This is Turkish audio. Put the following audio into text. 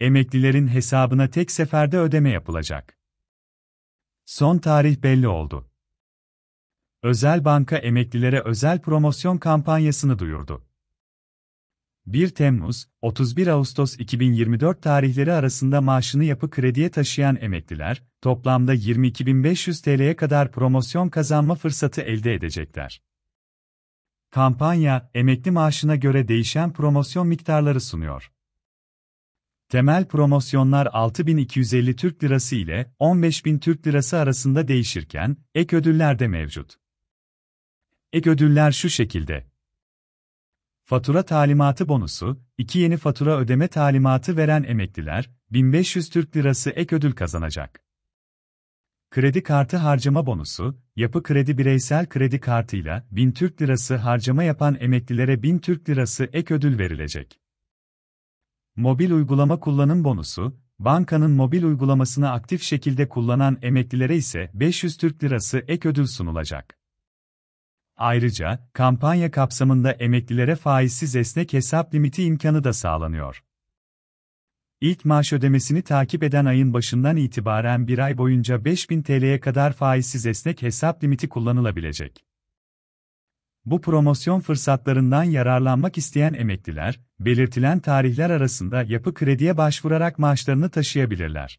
emeklilerin hesabına tek seferde ödeme yapılacak. Son tarih belli oldu. Özel banka emeklilere özel promosyon kampanyasını duyurdu. 1 Temmuz, 31 Ağustos 2024 tarihleri arasında maaşını yapı krediye taşıyan emekliler, toplamda 22.500 TL'ye kadar promosyon kazanma fırsatı elde edecekler. Kampanya, emekli maaşına göre değişen promosyon miktarları sunuyor. Temel promosyonlar 6250 Türk Lirası ile 15000 Türk Lirası arasında değişirken ek ödüller de mevcut. Ek ödüller şu şekilde: Fatura talimatı bonusu, iki yeni fatura ödeme talimatı veren emekliler 1500 Türk Lirası ek ödül kazanacak. Kredi kartı harcama bonusu, yapı kredi bireysel kredi kartıyla 1000 Türk Lirası harcama yapan emeklilere 1000 Türk Lirası ek ödül verilecek. Mobil uygulama kullanım bonusu, bankanın mobil uygulamasını aktif şekilde kullanan emeklilere ise 500 Türk Lirası ek ödül sunulacak. Ayrıca, kampanya kapsamında emeklilere faizsiz esnek hesap limiti imkanı da sağlanıyor. İlk maaş ödemesini takip eden ayın başından itibaren bir ay boyunca 5000 TL'ye kadar faizsiz esnek hesap limiti kullanılabilecek. Bu promosyon fırsatlarından yararlanmak isteyen emekliler, belirtilen tarihler arasında yapı krediye başvurarak maaşlarını taşıyabilirler.